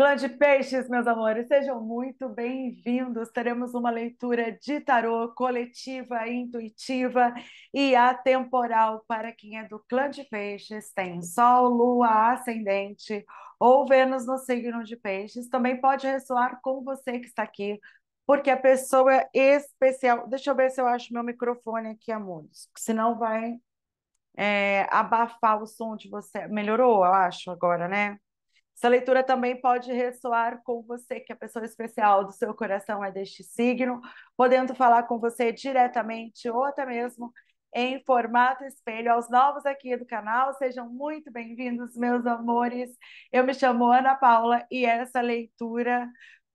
Clã de Peixes, meus amores, sejam muito bem-vindos. Teremos uma leitura de tarô coletiva, intuitiva e atemporal para quem é do Clã de Peixes. Tem Sol, Lua, Ascendente ou Vênus no signo de Peixes. Também pode ressoar com você que está aqui, porque a pessoa especial. Deixa eu ver se eu acho meu microfone aqui, amores, senão vai é, abafar o som de você. Melhorou, eu acho, agora, né? Essa leitura também pode ressoar com você, que é a pessoa especial do seu coração é deste signo, podendo falar com você diretamente ou até mesmo em formato espelho. Aos novos aqui do canal, sejam muito bem-vindos, meus amores. Eu me chamo Ana Paula e essa leitura,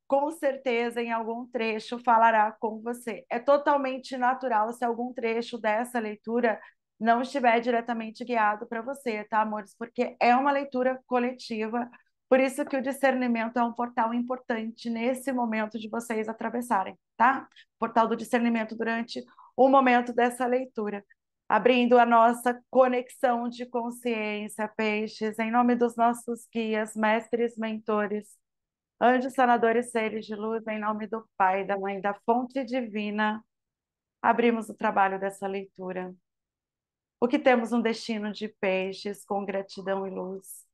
com certeza, em algum trecho, falará com você. É totalmente natural se algum trecho dessa leitura não estiver diretamente guiado para você, tá, amores? Porque é uma leitura coletiva por isso que o discernimento é um portal importante nesse momento de vocês atravessarem, tá? Portal do discernimento durante o momento dessa leitura, abrindo a nossa conexão de consciência, peixes, em nome dos nossos guias, mestres, mentores, anjos sanadores, seres de luz, em nome do Pai, da Mãe, da Fonte Divina, abrimos o trabalho dessa leitura. O que temos um destino de peixes com gratidão e luz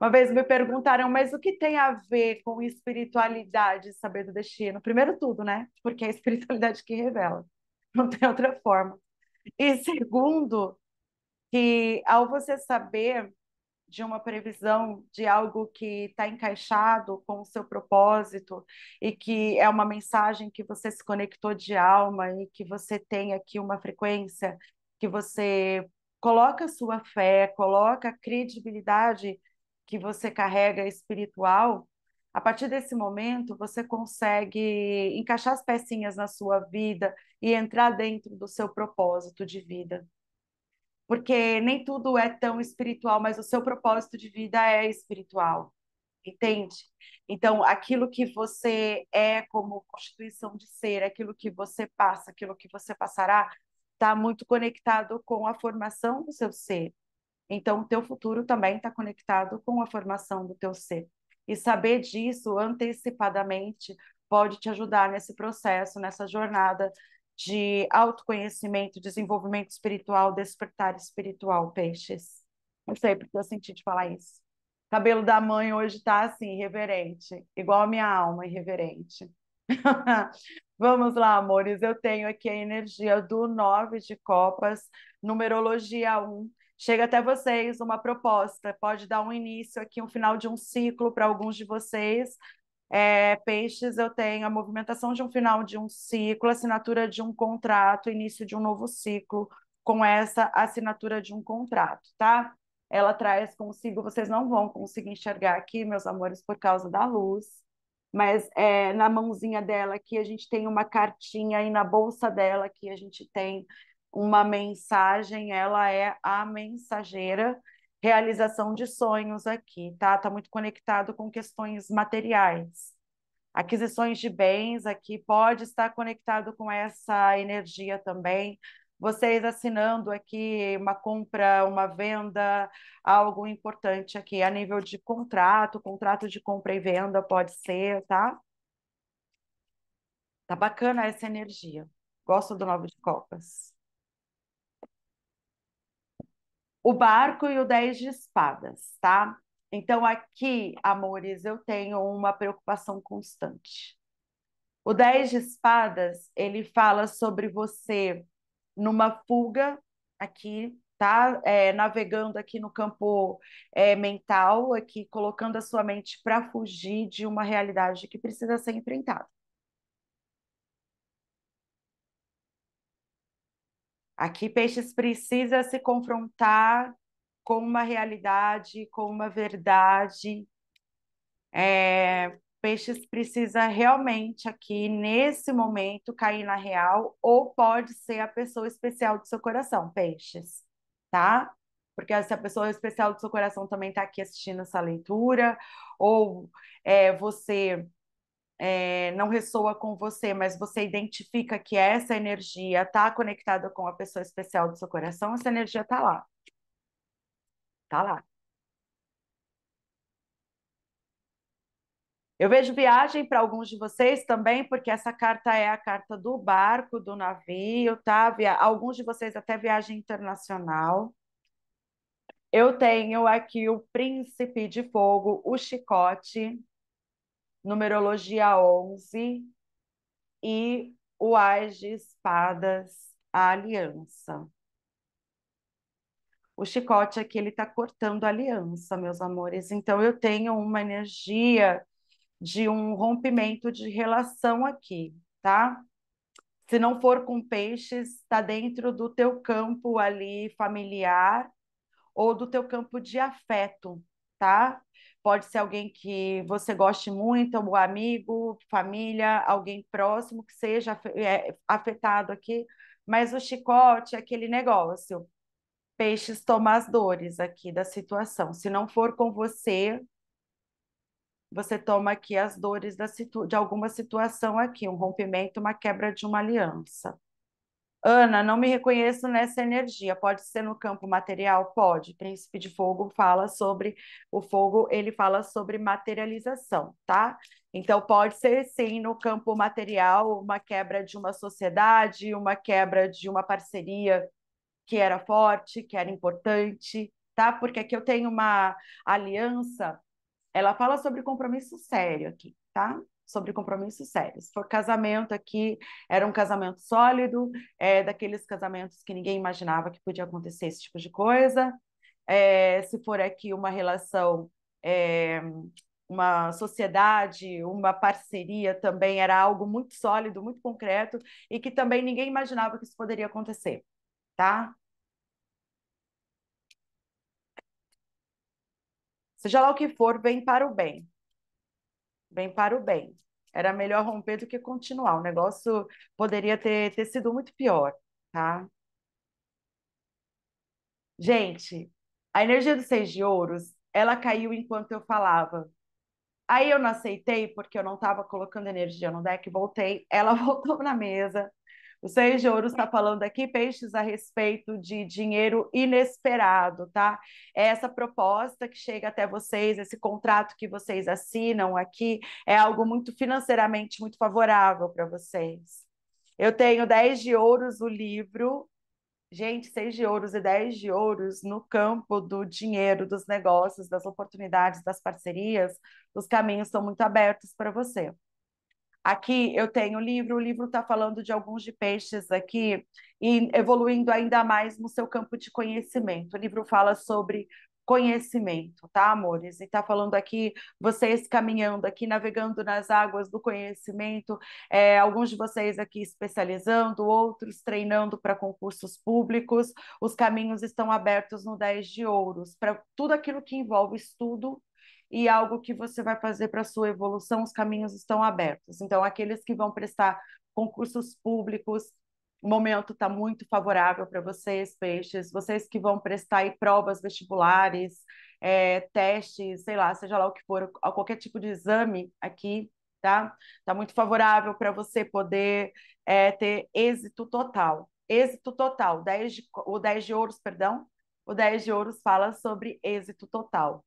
uma vez me perguntaram, mas o que tem a ver com espiritualidade saber do destino? Primeiro tudo, né? Porque é a espiritualidade que revela, não tem outra forma. E segundo, que ao você saber de uma previsão de algo que está encaixado com o seu propósito e que é uma mensagem que você se conectou de alma e que você tem aqui uma frequência que você coloca sua fé, coloca credibilidade que você carrega espiritual, a partir desse momento você consegue encaixar as pecinhas na sua vida e entrar dentro do seu propósito de vida. Porque nem tudo é tão espiritual, mas o seu propósito de vida é espiritual, entende? Então, aquilo que você é como constituição de ser, aquilo que você passa, aquilo que você passará, está muito conectado com a formação do seu ser, então, o teu futuro também está conectado com a formação do teu ser. E saber disso antecipadamente pode te ajudar nesse processo, nessa jornada de autoconhecimento, desenvolvimento espiritual, despertar espiritual, peixes. Não sei porque eu senti de falar isso. cabelo da mãe hoje está assim, irreverente, igual a minha alma irreverente. Vamos lá, amores. Eu tenho aqui a energia do nove de copas, numerologia 1, chega até vocês uma proposta, pode dar um início aqui, um final de um ciclo para alguns de vocês. É, peixes, eu tenho a movimentação de um final de um ciclo, assinatura de um contrato, início de um novo ciclo com essa assinatura de um contrato, tá? Ela traz consigo, vocês não vão conseguir enxergar aqui, meus amores, por causa da luz, mas é, na mãozinha dela aqui a gente tem uma cartinha e na bolsa dela aqui a gente tem uma mensagem, ela é a mensageira, realização de sonhos aqui, tá? Tá muito conectado com questões materiais. Aquisições de bens aqui pode estar conectado com essa energia também. Vocês assinando aqui uma compra, uma venda, algo importante aqui a nível de contrato, contrato de compra e venda pode ser, tá? Tá bacana essa energia. Gosto do nove de copas. o barco e o 10 de espadas, tá? Então, aqui, amores, eu tenho uma preocupação constante. O 10 de espadas, ele fala sobre você numa fuga aqui, tá? É, navegando aqui no campo é, mental, aqui colocando a sua mente para fugir de uma realidade que precisa ser enfrentada. Aqui, Peixes precisa se confrontar com uma realidade, com uma verdade. É, Peixes precisa realmente aqui, nesse momento, cair na real, ou pode ser a pessoa especial do seu coração, Peixes, tá? Porque se a pessoa especial do seu coração também está aqui assistindo essa leitura, ou é, você é, não ressoa com você, mas você identifica que essa energia está conectada com a pessoa especial do seu coração, essa energia está lá. Está lá. Eu vejo viagem para alguns de vocês também, porque essa carta é a carta do barco, do navio, tá? Alguns de vocês até viagem internacional. Eu tenho aqui o príncipe de fogo, o chicote, numerologia 11 e o Ás de Espadas, a aliança. O chicote aqui é ele está cortando a aliança, meus amores. Então eu tenho uma energia de um rompimento de relação aqui, tá? Se não for com peixes, tá dentro do teu campo ali familiar ou do teu campo de afeto, tá? Pode ser alguém que você goste muito, um amigo, família, alguém próximo que seja é, afetado aqui. Mas o chicote é aquele negócio. Peixes toma as dores aqui da situação. Se não for com você, você toma aqui as dores da situ... de alguma situação aqui, um rompimento, uma quebra de uma aliança. Ana, não me reconheço nessa energia. Pode ser no campo material? Pode. Príncipe de Fogo fala sobre o fogo, ele fala sobre materialização, tá? Então pode ser sim no campo material, uma quebra de uma sociedade, uma quebra de uma parceria que era forte, que era importante, tá? Porque aqui eu tenho uma aliança, ela fala sobre compromisso sério aqui, tá? sobre compromissos sérios. Foi casamento aqui, era um casamento sólido, é, daqueles casamentos que ninguém imaginava que podia acontecer esse tipo de coisa. É, se for aqui uma relação, é, uma sociedade, uma parceria também era algo muito sólido, muito concreto e que também ninguém imaginava que isso poderia acontecer, tá? Seja lá o que for, vem para o bem bem para o bem. Era melhor romper do que continuar. O negócio poderia ter, ter sido muito pior, tá? Gente, a energia dos seis de ouros, ela caiu enquanto eu falava. Aí eu não aceitei, porque eu não estava colocando energia no deck, voltei, ela voltou na mesa, o Seis de Ouro está falando aqui, peixes, a respeito de dinheiro inesperado, tá? É essa proposta que chega até vocês, esse contrato que vocês assinam aqui, é algo muito financeiramente muito favorável para vocês. Eu tenho 10 de ouros o livro, Gente, seis de ouros e dez de ouros no campo do dinheiro, dos negócios, das oportunidades, das parcerias, os caminhos estão muito abertos para você. Aqui eu tenho o livro, o livro está falando de alguns de peixes aqui e evoluindo ainda mais no seu campo de conhecimento. O livro fala sobre conhecimento, tá, amores? E está falando aqui, vocês caminhando aqui, navegando nas águas do conhecimento, é, alguns de vocês aqui especializando, outros treinando para concursos públicos, os caminhos estão abertos no 10 de ouros, para tudo aquilo que envolve estudo e algo que você vai fazer para sua evolução, os caminhos estão abertos. Então, aqueles que vão prestar concursos públicos, o momento está muito favorável para vocês, peixes. Vocês que vão prestar aí provas vestibulares, é, testes, sei lá, seja lá o que for, qualquer tipo de exame aqui, tá? Está muito favorável para você poder é, ter êxito total. Êxito total, 10 de, o 10 de ouros, perdão, o 10 de ouros fala sobre êxito total.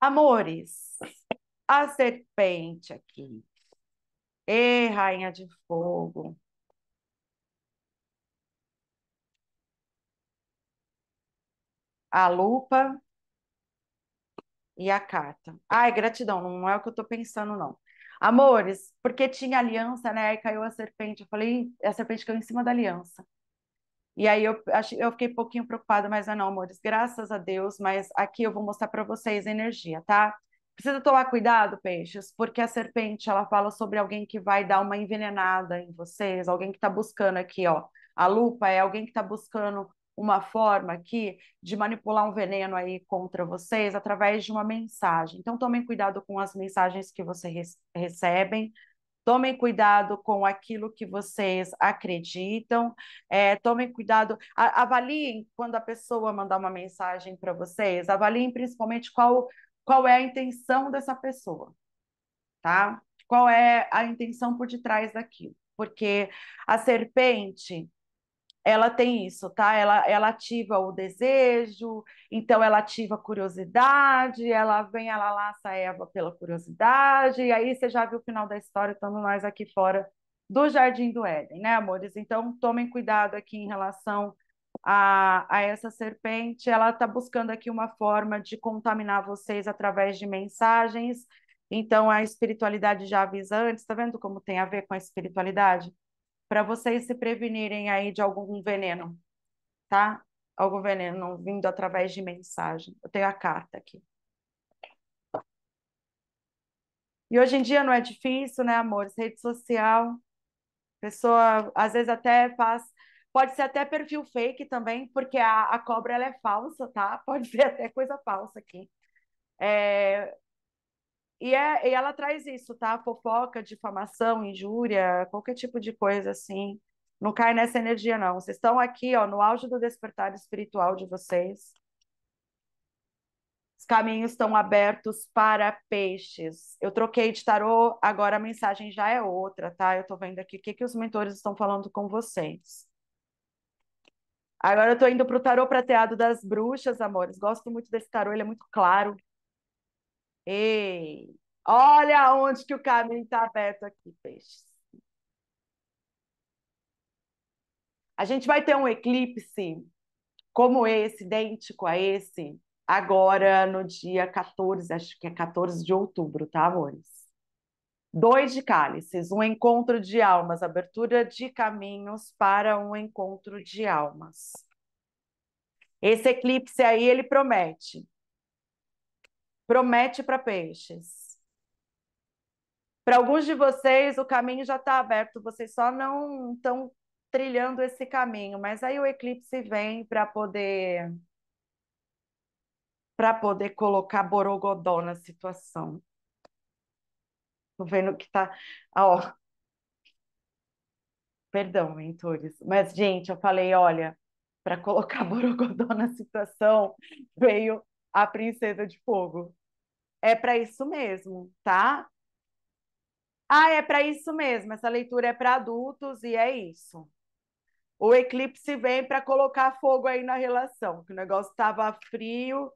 Amores, a serpente aqui. Ê, rainha de fogo. A lupa e a carta. Ai, gratidão, não é o que eu tô pensando, não. Amores, porque tinha aliança, né? Aí caiu a serpente. Eu falei, é a serpente caiu em cima da aliança. E aí eu, eu fiquei um pouquinho preocupada, mas não, amores, graças a Deus, mas aqui eu vou mostrar para vocês a energia, tá? Precisa tomar cuidado, peixes, porque a serpente, ela fala sobre alguém que vai dar uma envenenada em vocês, alguém que está buscando aqui, ó. A lupa é alguém que está buscando uma forma aqui de manipular um veneno aí contra vocês através de uma mensagem. Então tomem cuidado com as mensagens que vocês recebem, tomem cuidado com aquilo que vocês acreditam, é, tomem cuidado, a, avaliem quando a pessoa mandar uma mensagem para vocês, avaliem principalmente qual, qual é a intenção dessa pessoa, tá? Qual é a intenção por detrás daquilo, porque a serpente, ela tem isso, tá? Ela, ela ativa o desejo, então ela ativa a curiosidade, ela vem, ela laça a Eva pela curiosidade, e aí você já viu o final da história, estamos nós aqui fora do Jardim do Éden, né, amores? Então tomem cuidado aqui em relação a, a essa serpente, ela está buscando aqui uma forma de contaminar vocês através de mensagens, então a espiritualidade já avisa antes, tá vendo como tem a ver com a espiritualidade? para vocês se prevenirem aí de algum veneno, tá? Algum veneno vindo através de mensagem. Eu tenho a carta aqui. E hoje em dia não é difícil, né, amores? Rede social, pessoa às vezes até faz. Pode ser até perfil fake também, porque a, a cobra ela é falsa, tá? Pode ser até coisa falsa aqui. É, e, é, e ela traz isso, tá? Fofoca, difamação, injúria, qualquer tipo de coisa assim. Não cai nessa energia, não. Vocês estão aqui, ó, no auge do despertar espiritual de vocês. Os caminhos estão abertos para peixes. Eu troquei de tarô, agora a mensagem já é outra, tá? Eu tô vendo aqui o que, que os mentores estão falando com vocês. Agora eu tô indo pro tarô prateado das bruxas, amores. Gosto muito desse tarô, ele é muito claro. Ei, olha onde que o caminho está aberto aqui, peixes. A gente vai ter um eclipse como esse, idêntico a esse, agora no dia 14, acho que é 14 de outubro, tá, amores? Dois de cálices, um encontro de almas, abertura de caminhos para um encontro de almas. Esse eclipse aí, ele promete promete para peixes. Para alguns de vocês, o caminho já está aberto, vocês só não estão trilhando esse caminho, mas aí o eclipse vem para poder para poder colocar borogodó na situação. Tô vendo que tá, ó. Perdão, mentores, mas gente, eu falei, olha, para colocar borogodó na situação, veio a princesa de fogo. É para isso mesmo, tá? Ah, é para isso mesmo. Essa leitura é para adultos e é isso. O eclipse vem para colocar fogo aí na relação, que o negócio estava frio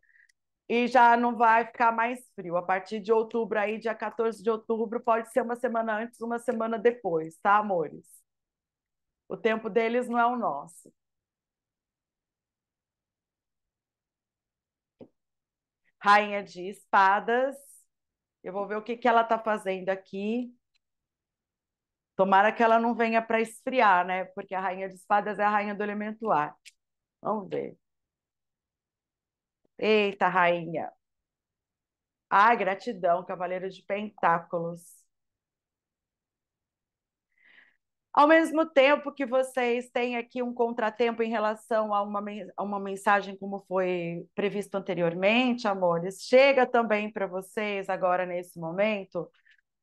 e já não vai ficar mais frio. A partir de outubro aí, dia 14 de outubro, pode ser uma semana antes, uma semana depois, tá, amores? O tempo deles não é o nosso. Rainha de espadas. Eu vou ver o que, que ela tá fazendo aqui. Tomara que ela não venha para esfriar, né? Porque a rainha de espadas é a rainha do elemento ar. Vamos ver. Eita, rainha. Ah, gratidão, cavaleiro de pentáculos. ao mesmo tempo que vocês têm aqui um contratempo em relação a uma, a uma mensagem como foi previsto anteriormente, amores, chega também para vocês agora nesse momento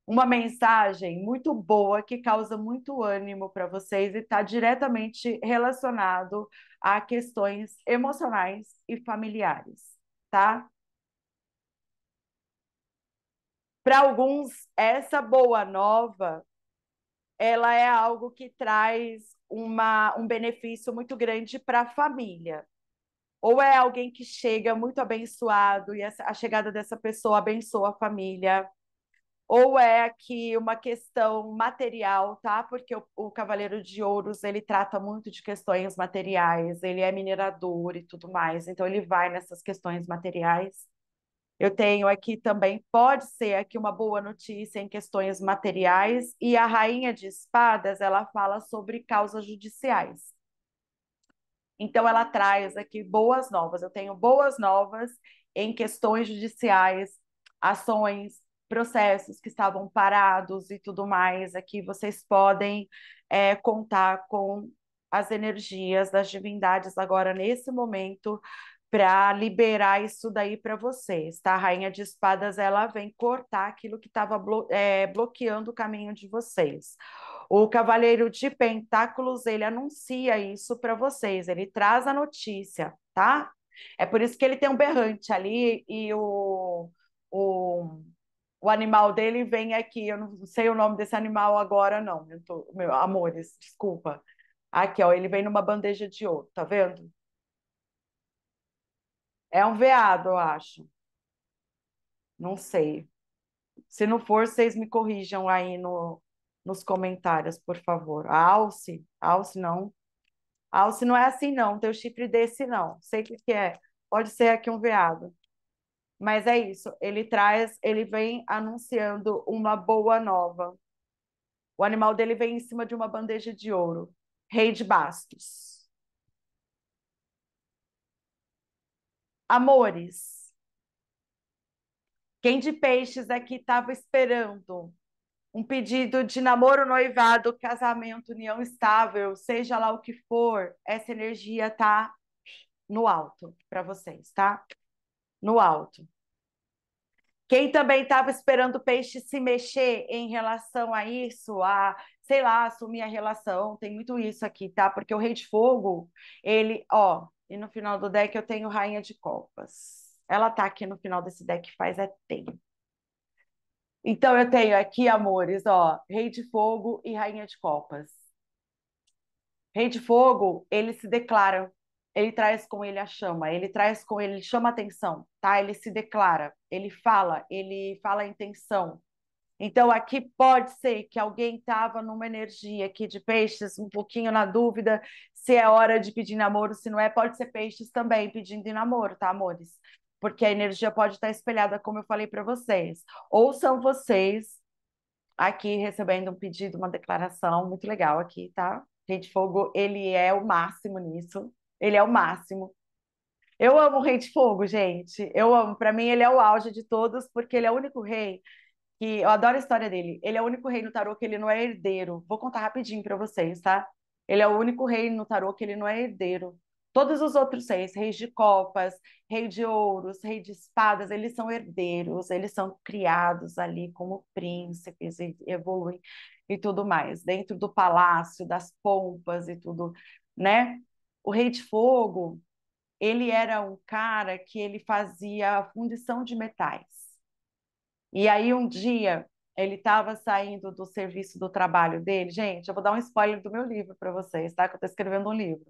uma mensagem muito boa que causa muito ânimo para vocês e está diretamente relacionado a questões emocionais e familiares, tá? Para alguns, essa boa nova ela é algo que traz uma, um benefício muito grande para a família. Ou é alguém que chega muito abençoado e a chegada dessa pessoa abençoa a família. Ou é aqui uma questão material, tá? Porque o, o Cavaleiro de Ouros, ele trata muito de questões materiais, ele é minerador e tudo mais, então ele vai nessas questões materiais. Eu tenho aqui também, pode ser aqui uma boa notícia em questões materiais, e a Rainha de Espadas, ela fala sobre causas judiciais. Então, ela traz aqui boas novas. Eu tenho boas novas em questões judiciais, ações, processos que estavam parados e tudo mais. Aqui vocês podem é, contar com as energias das divindades agora nesse momento para liberar isso daí para vocês, tá? A rainha de espadas ela vem cortar aquilo que estava blo é, bloqueando o caminho de vocês. O cavaleiro de pentáculos ele anuncia isso para vocês, ele traz a notícia, tá? É por isso que ele tem um berrante ali e o, o, o animal dele vem aqui. Eu não sei o nome desse animal agora, não, meu, tô, meu amores, desculpa. Aqui, ó, ele vem numa bandeja de ouro, tá vendo? É um veado, eu acho. Não sei. Se não for, vocês me corrijam aí no, nos comentários, por favor. A alce, alce não. A alce não é assim, não. Tem o chifre desse, não. Sei o que, que é. Pode ser aqui um veado. Mas é isso. Ele traz, ele vem anunciando uma boa nova. O animal dele vem em cima de uma bandeja de ouro. Rei de bastos. Amores, quem de peixes aqui estava esperando um pedido de namoro, noivado, casamento, união estável, seja lá o que for, essa energia tá no alto para vocês, tá? No alto. Quem também estava esperando o peixe se mexer em relação a isso, a, sei lá, assumir a relação, tem muito isso aqui, tá? Porque o rei de fogo, ele, ó, e no final do deck eu tenho Rainha de Copas. Ela tá aqui no final desse deck faz é tempo. Então eu tenho aqui, amores, ó, Rei de Fogo e Rainha de Copas. Rei de Fogo, ele se declara, ele traz com ele a chama, ele traz com ele, ele chama atenção, tá? Ele se declara, ele fala, ele fala a intenção, então, aqui pode ser que alguém estava numa energia aqui de peixes, um pouquinho na dúvida se é hora de pedir namoro, se não é, pode ser peixes também pedindo namoro, tá, amores? Porque a energia pode estar tá espelhada, como eu falei para vocês. Ou são vocês aqui recebendo um pedido, uma declaração muito legal aqui, tá? Rei de Fogo, ele é o máximo nisso. Ele é o máximo. Eu amo o Rei de Fogo, gente. Eu amo. Para mim, ele é o auge de todos, porque ele é o único rei que eu adoro a história dele. Ele é o único rei no tarô que ele não é herdeiro. Vou contar rapidinho para vocês, tá? Ele é o único rei no tarô que ele não é herdeiro. Todos os outros seis, reis de copas, rei de ouros, rei de espadas, eles são herdeiros, eles são criados ali como príncipes e evoluem e tudo mais, dentro do palácio, das pompas e tudo, né? O rei de fogo, ele era um cara que ele fazia fundição de metais. E aí um dia ele estava saindo do serviço do trabalho dele. Gente, eu vou dar um spoiler do meu livro para vocês, tá? Que eu estou escrevendo um livro.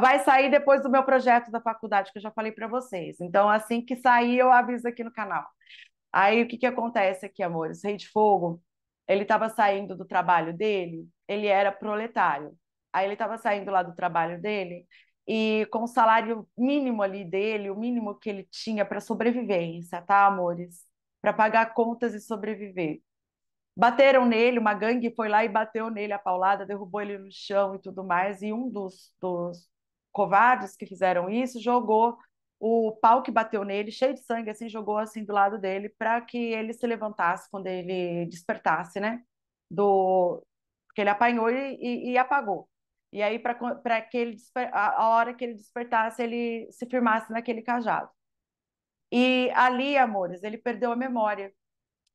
Vai sair depois do meu projeto da faculdade, que eu já falei para vocês. Então, assim que sair, eu aviso aqui no canal. Aí, o que, que acontece aqui, amores? Rei de Fogo, ele estava saindo do trabalho dele, ele era proletário. Aí, ele estava saindo lá do trabalho dele e com o salário mínimo ali dele, o mínimo que ele tinha para sobrevivência, tá, amores? para pagar contas e sobreviver. Bateram nele, uma gangue foi lá e bateu nele a paulada, derrubou ele no chão e tudo mais. E um dos, dos covardes que fizeram isso jogou o pau que bateu nele, cheio de sangue, assim, jogou assim do lado dele para que ele se levantasse quando ele despertasse, né? Do que ele apanhou e, e, e apagou. E aí para que ele a, a hora que ele despertasse, ele se firmasse naquele cajado. E ali, amores, ele perdeu a memória.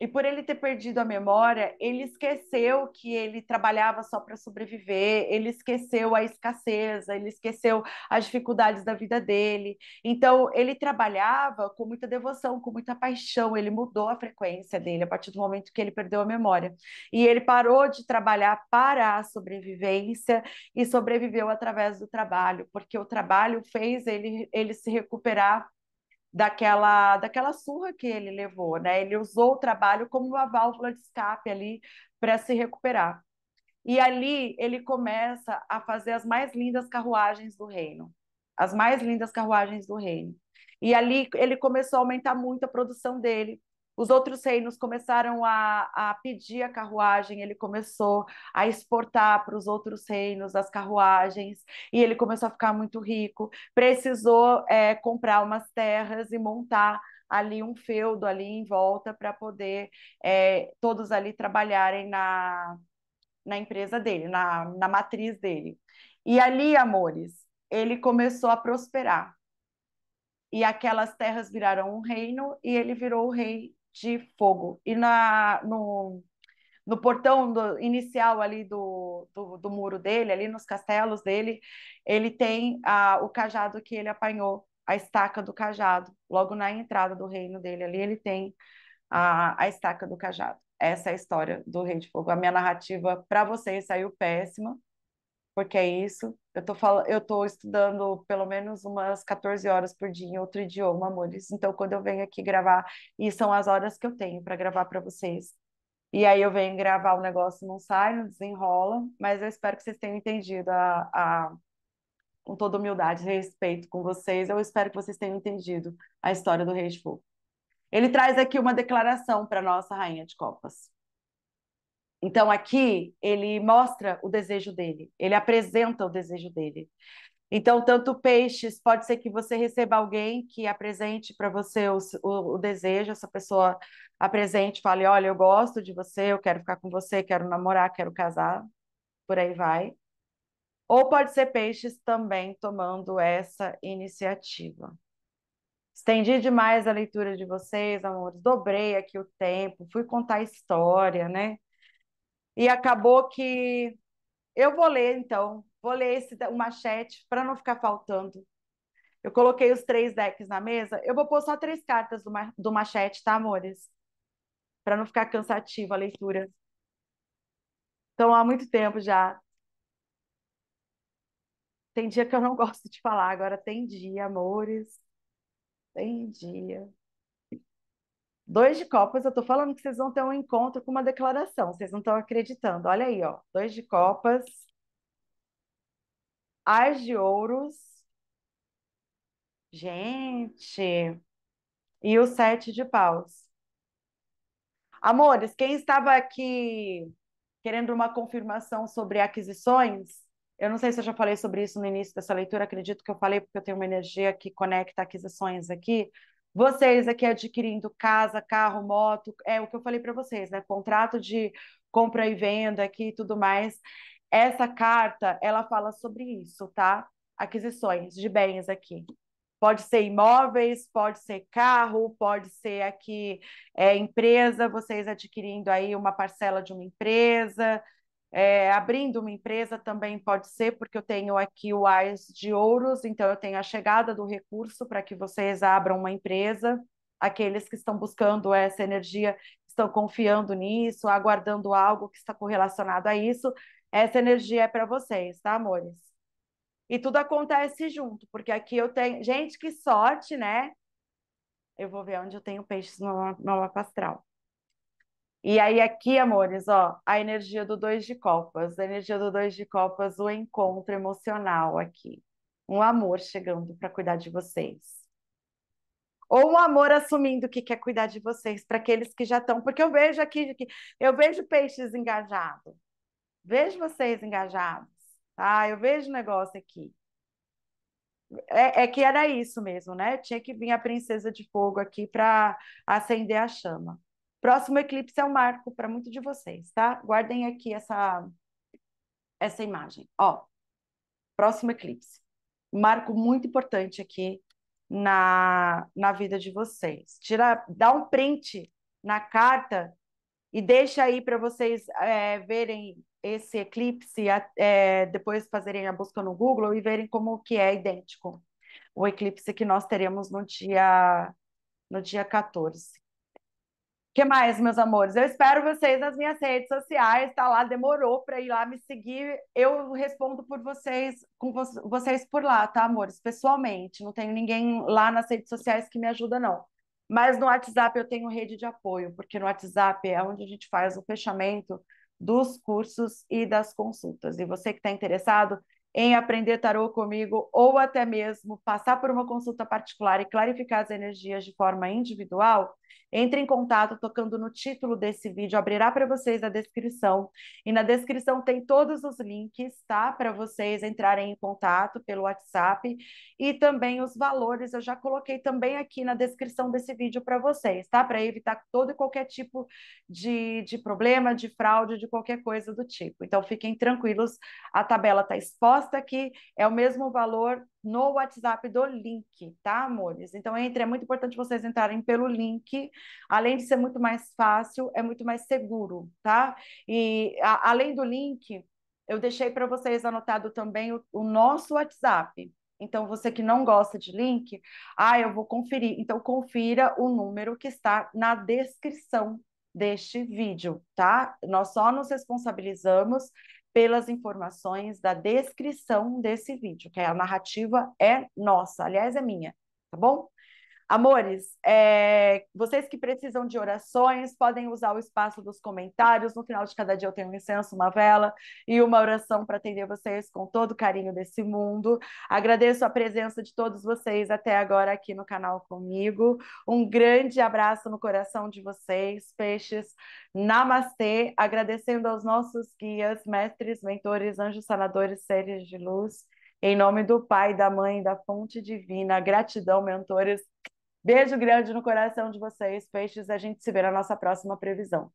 E por ele ter perdido a memória, ele esqueceu que ele trabalhava só para sobreviver, ele esqueceu a escassez, ele esqueceu as dificuldades da vida dele. Então, ele trabalhava com muita devoção, com muita paixão, ele mudou a frequência dele a partir do momento que ele perdeu a memória. E ele parou de trabalhar para a sobrevivência e sobreviveu através do trabalho, porque o trabalho fez ele, ele se recuperar daquela, daquela surra que ele levou, né? Ele usou o trabalho como uma válvula de escape ali para se recuperar. E ali ele começa a fazer as mais lindas carruagens do reino, as mais lindas carruagens do reino. E ali ele começou a aumentar muito a produção dele, os outros reinos começaram a, a pedir a carruagem, ele começou a exportar para os outros reinos as carruagens, e ele começou a ficar muito rico. Precisou é, comprar umas terras e montar ali um feudo ali em volta para poder é, todos ali trabalharem na, na empresa dele, na, na matriz dele. E ali, amores, ele começou a prosperar. E aquelas terras viraram um reino e ele virou o rei de fogo. E na, no, no portão do, inicial ali do, do, do, muro dele, ali nos castelos dele, ele tem a, ah, o cajado que ele apanhou, a estaca do cajado. Logo na entrada do reino dele ali, ele tem a, ah, a estaca do cajado. Essa é a história do Rei de Fogo. A minha narrativa para vocês saiu péssima, porque é isso. Eu tô, fal... eu tô estudando pelo menos umas 14 horas por dia em outro idioma, amores. Então, quando eu venho aqui gravar, e são as horas que eu tenho para gravar para vocês. E aí eu venho gravar o negócio, não sai, não desenrola, mas eu espero que vocês tenham entendido a, a... com toda humildade e respeito com vocês. Eu espero que vocês tenham entendido a história do Rei de Fogo. Ele traz aqui uma declaração para nossa rainha de copas. Então aqui ele mostra o desejo dele, ele apresenta o desejo dele. Então, tanto peixes, pode ser que você receba alguém que apresente para você o, o, o, desejo, essa pessoa apresente, fale: Olha, eu gosto de você, eu quero ficar com você, quero namorar, quero casar, por aí vai. Ou pode ser peixes também tomando essa iniciativa. Estendi demais a leitura de vocês, amores, dobrei aqui o tempo, fui contar a história, né? E acabou que eu vou ler então, vou ler esse o machete para não ficar faltando. Eu coloquei os três decks na mesa. Eu vou pôr só três cartas do, do machete, tá, amores? Para não ficar cansativa a leitura. Então, há muito tempo já. Tem dia que eu não gosto de falar, agora tem dia, amores. Tem dia. Dois de copas, eu tô falando que vocês vão ter um encontro com uma declaração, vocês não estão acreditando. Olha aí, ó. Dois de copas, as de ouros. Gente. E o sete de paus. Amores, quem estava aqui querendo uma confirmação sobre aquisições, eu não sei se eu já falei sobre isso no início dessa leitura, acredito que eu falei, porque eu tenho uma energia que conecta aquisições aqui. Vocês aqui adquirindo casa, carro, moto, é o que eu falei para vocês, né? Contrato de compra e venda aqui e tudo mais. Essa carta, ela fala sobre isso, tá? Aquisições de bens aqui. Pode ser imóveis, pode ser carro, pode ser aqui é, empresa, vocês adquirindo aí uma parcela de uma empresa, é, abrindo uma empresa também pode ser, porque eu tenho aqui o AIS de Ouros, então eu tenho a chegada do recurso para que vocês abram uma empresa. Aqueles que estão buscando essa energia estão confiando nisso, aguardando algo que está correlacionado a isso. Essa energia é para vocês, tá, amores? E tudo acontece junto, porque aqui eu tenho. Gente, que sorte, né? Eu vou ver onde eu tenho peixes no meu mapa astral. E aí, aqui, amores, ó, a energia do dois de copas, a energia do dois de copas, o encontro emocional aqui. Um amor chegando para cuidar de vocês. Ou um amor assumindo que quer cuidar de vocês, para aqueles que já estão. Porque eu vejo aqui, eu vejo peixes engajados. Vejo vocês engajados. Ah, eu vejo negócio aqui. É, é, que era isso mesmo, né? Tinha que vir a princesa de fogo aqui para acender a chama. Próximo eclipse é um marco para muito de vocês, tá? Guardem aqui essa, essa imagem. Ó, próximo eclipse. Marco muito importante aqui na, na vida de vocês. Tira, dá um print na carta e deixa aí para vocês é, verem esse eclipse, é, depois fazerem a busca no Google e verem como que é idêntico o eclipse que nós teremos no dia, no dia 14 que mais, meus amores? Eu espero vocês nas minhas redes sociais, tá lá, demorou para ir lá me seguir. Eu respondo por vocês, com vocês por lá, tá, amores? Pessoalmente, não tenho ninguém lá nas redes sociais que me ajuda, não. Mas no WhatsApp eu tenho rede de apoio, porque no WhatsApp é onde a gente faz o fechamento dos cursos e das consultas. E você que está interessado em aprender tarô comigo ou até mesmo passar por uma consulta particular e clarificar as energias de forma individual, entre em contato tocando no título desse vídeo, abrirá para vocês a descrição. E na descrição tem todos os links, tá? Para vocês entrarem em contato pelo WhatsApp e também os valores. Eu já coloquei também aqui na descrição desse vídeo para vocês, tá? Para evitar todo e qualquer tipo de, de problema, de fraude, de qualquer coisa do tipo. Então fiquem tranquilos, a tabela está exposta que é o mesmo valor no WhatsApp do link, tá, amores? Então, entre, é muito importante vocês entrarem pelo link. Além de ser muito mais fácil, é muito mais seguro, tá? E a, além do link, eu deixei para vocês anotado também o, o nosso WhatsApp, então, você que não gosta de link, ah, eu vou conferir. Então, confira o número que está na descrição deste vídeo, tá? Nós só nos responsabilizamos pelas informações da descrição desse vídeo, que é a narrativa é nossa, aliás, é minha, tá bom? Amores, é, vocês que precisam de orações podem usar o espaço dos comentários. No final de cada dia eu tenho um incenso, uma vela e uma oração para atender vocês com todo o carinho desse mundo. Agradeço a presença de todos vocês até agora aqui no canal comigo. Um grande abraço no coração de vocês, peixes. Namastê. Agradecendo aos nossos guias, mestres, mentores, anjos sanadores, seres de luz. Em nome do Pai, da Mãe, da Fonte Divina, gratidão, mentores. Beijo grande no coração de vocês, peixes. A gente se vê na nossa próxima previsão.